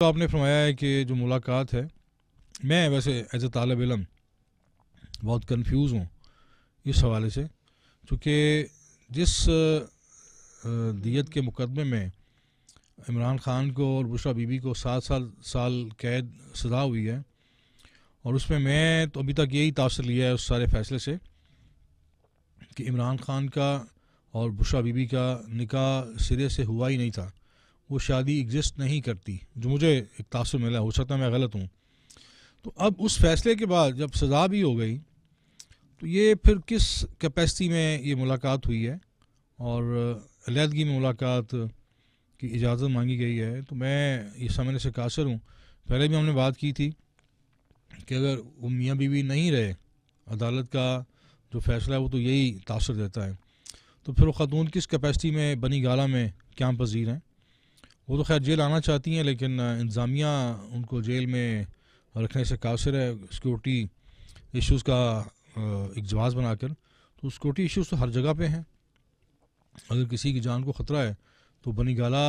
तो आपने फरमाया है कि जो मुलाकात है मैं वैसे एज ए तालब इलम बहुत कन्फ्यूज़ हूँ इस हवाले से चूँकि जिस दियत के मुकदमे में इमरान ख़ान को और बुशरा बीबी को सात साल साल कैद सजा हुई है और उसमें मैं तो अभी तक यही तासर लिया है उस सारे फैसले से कि इमरान ख़ान का और बुशरा बीबी का निकाह सिरे से हुआ ही नहीं था वो शादी एग्जिस्ट नहीं करती जो मुझे एक तासर मिला हो सकता है मैं गलत हूँ तो अब उस फैसले के बाद जब सज़ा भी हो गई तो ये फिर किस कैपेसिटी में ये मुलाकात हुई है और अलीहदगी में मुलाकात की इजाज़त मांगी गई है तो मैं ये समझने से कासर हूँ पहले भी हमने बात की थी कि अगर वो मियाँ बीवी नहीं रहे अदालत का जो फैसला है वो तो यही तासर देता है तो फिर वो ख़ातून किस कैपेसिटी में बनी गाला में क्या पजीर हैं वो तो खैर जेल आना चाहती हैं लेकिन इंतज़ामिया उनको जेल में रखने से कासर है सिक्योरिटी इश्यूज़ का एक जवाब बनाकर तो सिक्योरिटी इश्यूज़ तो हर जगह पे हैं अगर किसी की जान को ख़तरा है तो बनी गाला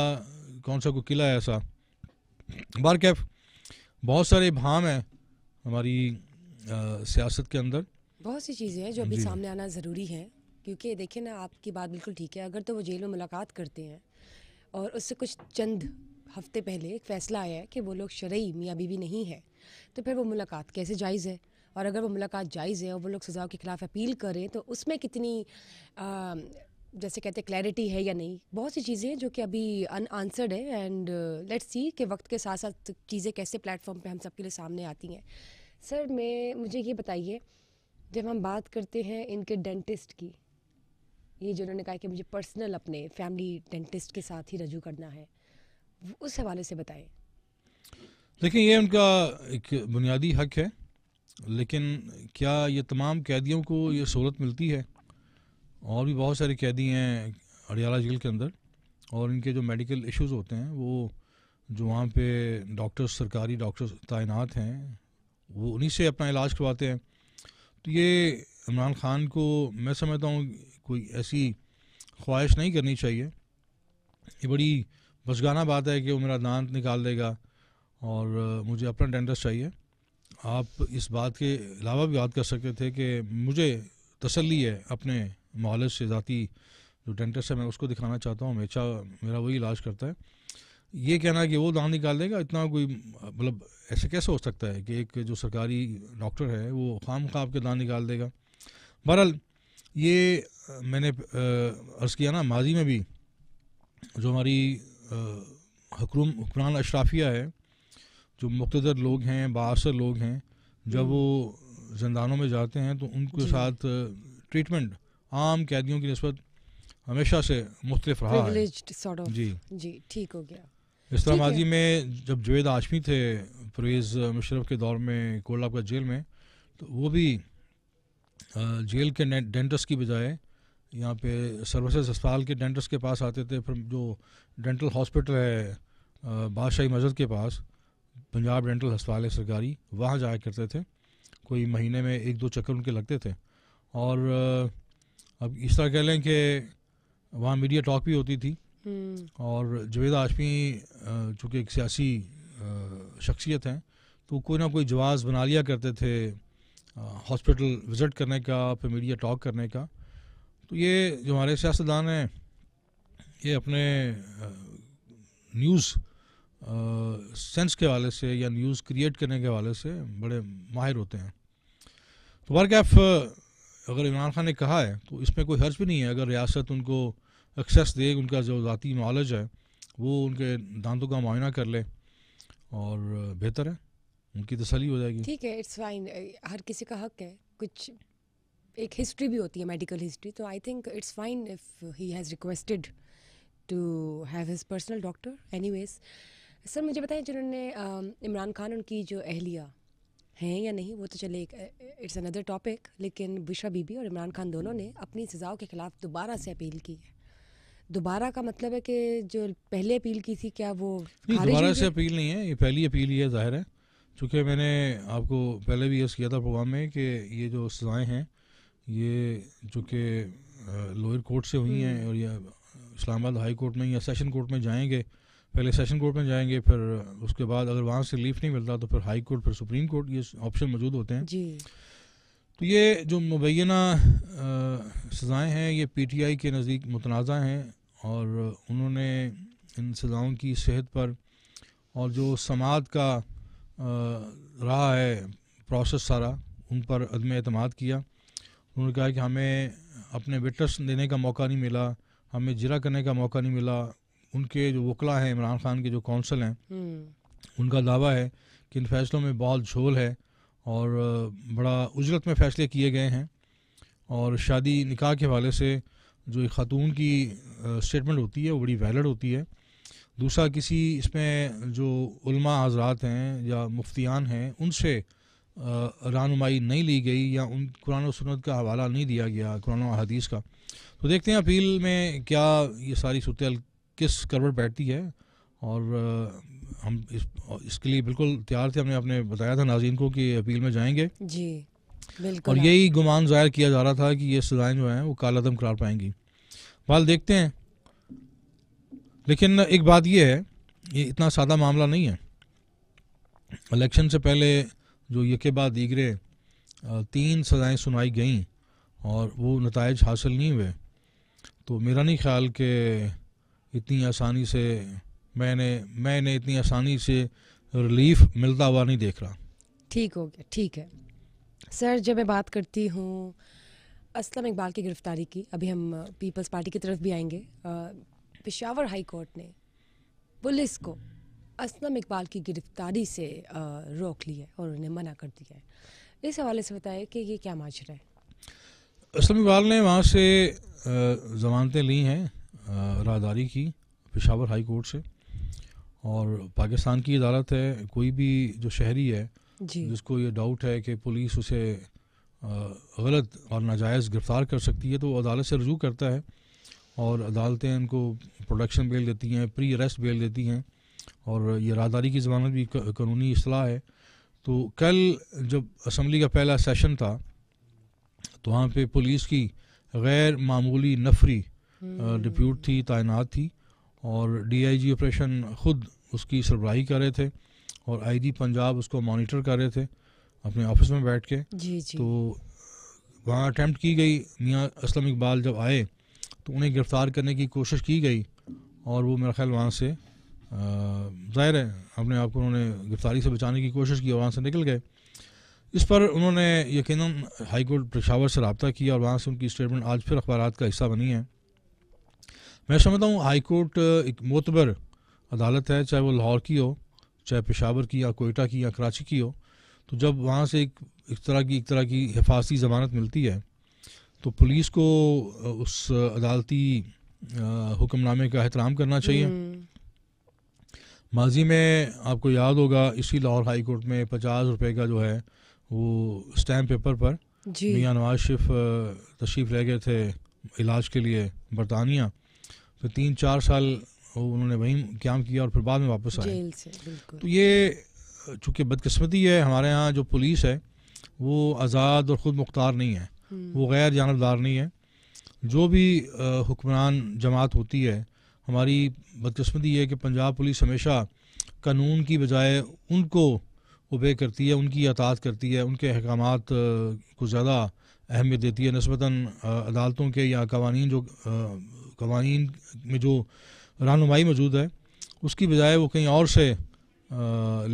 कौन सा कोई किला है ऐसा बार कैफ बहुत सारे भाम हैं हमारी आ, सियासत के अंदर बहुत सी चीज़ें हैं जो अभी सामने आना ज़रूरी है क्योंकि देखिए ना आपकी बात बिल्कुल ठीक है अगर तो वो जेल में मुलाकात करते हैं और उससे कुछ चंद हफ्ते पहले एक फ़ैसला आया है कि वो लोग शरई मियाँ बीवी नहीं है तो फिर वो मुलाकात कैसे जायज़ है और अगर वो मुलाकात जायज़ है और वो लोग सजाओं के ख़िलाफ़ अपील करें तो उसमें कितनी आ, जैसे कहते हैं क्लैरिटी है या नहीं बहुत सी चीज़ें हैं जो कि अभी अनआंसर्ड है एंड लेट्स सी कि वक्त के साथ साथ चीज़ें कैसे प्लेटफॉर्म पे हम सबके लिए सामने आती हैं सर मैं मुझे ये बताइए जब हम बात करते हैं इनके डेंटिस्ट की ये जो उन्होंने कहा कि मुझे पर्सनल अपने फैमिली डेंटिस्ट के साथ ही रजू करना है उस हवाले से बताएं देखिए ये उनका एक बुनियादी हक है लेकिन क्या ये तमाम कैदियों को ये सहूलत मिलती है और भी बहुत सारे कैदी हैं अडियाला जेल के अंदर और इनके जो मेडिकल इश्यूज होते हैं वो जो वहाँ पे डॉक्टर्स सरकारी डॉक्टर्स तैनात हैं वो उन्हीं से अपना इलाज करवाते हैं तो ये इमरान खान को मैं समझता हूँ कोई ऐसी ख्वाहिश नहीं करनी चाहिए ये बड़ी बचगाना बात है कि वो मेरा दांत निकाल देगा और मुझे अपना डेंटस चाहिए आप इस बात के अलावा भी बात कर सकते थे कि मुझे तसल्ली है अपने मोहल्ले से ज़ाती जो डेंटिस्ट है मैं उसको दिखाना चाहता हूँ हमेशा मेरा वही इलाज करता है ये कहना कि वो दांत निकाल देगा इतना कोई मतलब ऐसे कैसे हो सकता है कि एक जो सरकारी डॉक्टर है वो खाम खाब के दांत निकाल देगा बहरहाल ये मैंने अर्ज़ किया ना माजी में भी जो हमारी हकूम हुक्मरान अशराफिया है जो मुख्तर लोग हैं बासर लोग हैं जब हम्म। वो जंदानों में जाते हैं तो उनके साथ ट्रीटमेंट आम कैदियों की नस्बत हमेशा से मुख्तफ रहा है sort of. जी जी ठीक हो गया इस तरह माजी में जब जुवेद आशमी थे परवेज़ मुशरफ के दौर में कोल्लाप का जेल में तो वो भी जेल के डेंटिस्ट की बजाय यहाँ पे सर्विसेज अस्पताल के डेंटिस्ट के पास आते थे फिर जो डेंटल हॉस्पिटल है बादशाही मस्जिद के पास पंजाब डेंटल अस्पताल है सरकारी वहाँ जाया करते थे कोई महीने में एक दो चक्कर उनके लगते थे और अब इस तरह कह लें कि वहाँ मीडिया टॉक भी होती थी हम्म। और जवेद आशमी चूँकि एक सियासी शख्सियत हैं तो कोई ना कोई जवाज़ बना लिया करते थे हॉस्पिटल विज़िट करने का फिर मीडिया टॉक करने का तो ये जो हमारे सियासतदान हैं ये अपने न्यूज़ सेंस के हवाले से या न्यूज़ क्रिएट करने के हवाले से बड़े माहिर होते हैं तो कैफ अगर इमरान खान ने कहा है तो इसमें कोई हर्ज भी नहीं है अगर रियासत उनको एक्सेस दे उनका जो ज़ाती मालज है वो उनके दांतों का मुआयना कर ले और बेहतर है उनकी तसली तो हो जाएगी ठीक है इट्स फाइन हर किसी का हक है कुछ एक हिस्ट्री भी होती है मेडिकल हिस्ट्री तो I think it's fine if he has requested to have his personal doctor any sir मुझे बताएं जिन्होंने इमरान खान उनकी जो अहलिया हैं या नहीं वो तो चले इट्स अनदर टॉपिक लेकिन बिशा बीबी और इमरान खान दोनों ने अपनी सज़ाओं के ख़िलाफ़ दोबारा से अपील की है दोबारा का मतलब है कि जो पहले अपील की थी क्या वो दोबारा से अपील नहीं है ये पहली अपील ही है ज़ाहिर है चूँकि मैंने आपको पहले भी यस किया था प्रोग्राम में कि ये जो सज़ाएँ हैं ये चूँकि लोअर कोर्ट से हुई हैं हम्म। और या इस्लामाबाद हाई कोर्ट में या सेशन कोर्ट में जाएंगे पहले सेशन कोर्ट में जाएंगे फिर उसके बाद अगर वहाँ से रिलीफ नहीं मिलता तो फिर हाई कोर्ट फिर सुप्रीम कोर्ट ये ऑप्शन मौजूद होते हैं जी तो ये जो मुबैना सज़ाएँ हैं ये पी टी आई के नज़दीक मुतनाज़ा हैं और उन्होंने इन सज़ाओं की सेहत पर और जो समाज का रहा है प्रोसेस सारा उन पर अदम अतमाद किया उन्होंने कहा कि हमें अपने विटर्स देने का मौका नहीं मिला हमें जिरा करने का मौका नहीं मिला उनके जो वकला हैं इमरान खान के जो कौंसल हैं हम्म। उनका दावा है कि इन फैसलों में बहुत झोल है और बड़ा उजरत में फ़ैसले किए गए हैं और शादी निकाह के हवाले से जो एक ख़ातून की स्टेटमेंट होती है वो बड़ी वैलड होती है दूसरा किसी इसमें जो उल्मा हजरात हैं या मुफ्तियान हैं उनसे रानुमाई नहीं ली गई या उन कुरान सन्नत का हवाला नहीं दिया गया कुरान हदीस का तो देखते हैं अपील में क्या ये सारी सूरत किस करवट बैठती है और हम इस इसके लिए बिल्कुल तैयार थे हमने आपने बताया था नाजीन को कि अपील में जाएंगे जी बिल्कुल और यही गुमान ज़ाहिर किया जा रहा था कि ये सजाएँ जो हैं वो कालादम करार पाएंगी बाल देखते हैं लेकिन एक बात ये है ये इतना सादा मामला नहीं है इलेक्शन से पहले जो बाद दीगरे तीन सज़ाएँ सुनाई गईं और वो नतज हासिल नहीं हुए तो मेरा नहीं ख्याल कि इतनी आसानी से मैंने मैंने इतनी आसानी से रिलीफ मिलता हुआ नहीं देख रहा ठीक हो गया ठीक है सर जब मैं बात करती हूँ असलम इकबाल की गिरफ़्तारी की अभी हम पीपल्स पार्टी की तरफ भी आएंगे पेशावर हाई कोर्ट ने पुलिस को असलम इकबाल की गिरफ्तारी से रोक लिया है और उन्हें मना कर दिया है इस हवाले से बताएं कि ये क्या माजरा है असलम इकबाल ने वहाँ से जमानतें ली हैं राहदारी की पेशावर हाई कोर्ट से और पाकिस्तान की अदालत है कोई भी जो शहरी है जिसको ये डाउट है कि पुलिस उसे गलत और नाजायज़ गिरफ़्तार कर सकती है तो अदालत से रजू करता है और अदालतें इनको प्रोडक्शन बेल देती हैं प्री अरेस्ट बेल देती हैं और ये राहदारी की जमानत भी कानूनी असलाह है तो कल जब असम्बली का पहला सेशन था तो वहाँ पे पुलिस की गैर मामूली नफरी हम्म। डिप्यूट थी तैनात थी और डीआईजी ऑपरेशन ख़ुद उसकी सरबराही कर रहे थे और आईजी पंजाब उसको मॉनिटर कर रहे थे अपने ऑफिस में बैठ के जी जी। तो वहाँ अटैम्प्ट की गई मियाँ असलम इकबाल जब आए तो उन्हें गिरफ़्तार करने की कोशिश की गई और वो मेरा ख्याल वहाँ से ज़ाहिर है अपने आप को उन्होंने गिरफ़्तारी से बचाने की कोशिश की वहाँ से निकल गए इस पर उन्होंने यकीन हाईकोर्ट पेशावर से रबता किया और वहाँ से उनकी स्टेटमेंट आज फिर अखबार का हिस्सा बनी है मैं समझता हूँ हाईकोर्ट एक मोतबर अदालत है चाहे वो लाहौर की हो चाहे पेशावर की या कोयटा की या कराची की हो तो जब वहाँ से एक एक तरह की एक तरह की हिफाजती ज़मानत मिलती है तो पुलिस को उस अदालती हुक्मनामे का एहतराम करना चाहिए हम्म। माजी में आपको याद होगा इसी लाहौर हाई कोर्ट में पचास रुपए का जो है वो स्टैम्प पेपर पर मियाँ नवाज शरीफ तशरीफ रह गए थे इलाज के लिए बरतानिया फिर तो तीन चार साल उन्होंने वहीं क्याम किया और फिर बाद में वापस आए तो ये चूँकि बदकस्मती है हमारे यहाँ जो पुलिस है वो आज़ाद और ख़ुद मुख्तार नहीं है वो गैर जानबदार नहीं है जो भी हुक्मरान जमात होती है हमारी बदकस्मती है कि पंजाब पुलिस हमेशा कानून की बजाय उनको उबे करती है उनकी अतात करती है उनके अहकाम को ज़्यादा अहमियत देती है नस्बता अदालतों के या कवानीन जो कवानीन में जो रहनुमाई मौजूद है उसकी बजाय वो कहीं और से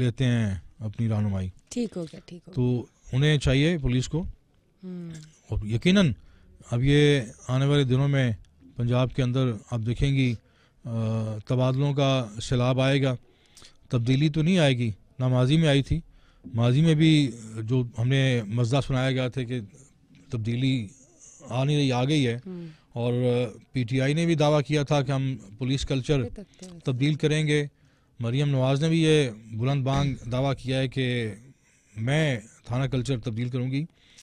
लेते हैं अपनी रहनुमाई ठीक हो गया ठीक हो तो उन्हें चाहिए पुलिस को हम्म। और यकीनन अब ये आने वाले दिनों में पंजाब के अंदर आप देखेंगी तबादलों का सैलाब आएगा तब्दीली तो नहीं आएगी ना माजी में आई थी माजी में भी जो हमने मजदा सुनाया गया था कि तब्दीली आ नहीं रही आ गई है हम्म। और पीटीआई ने भी दावा किया था कि हम पुलिस कल्चर तब्दील करेंगे मरीम नवाज ने भी ये बुलंद बांग दावा किया है कि मैं थाना कल्चर तब्दील करूँगी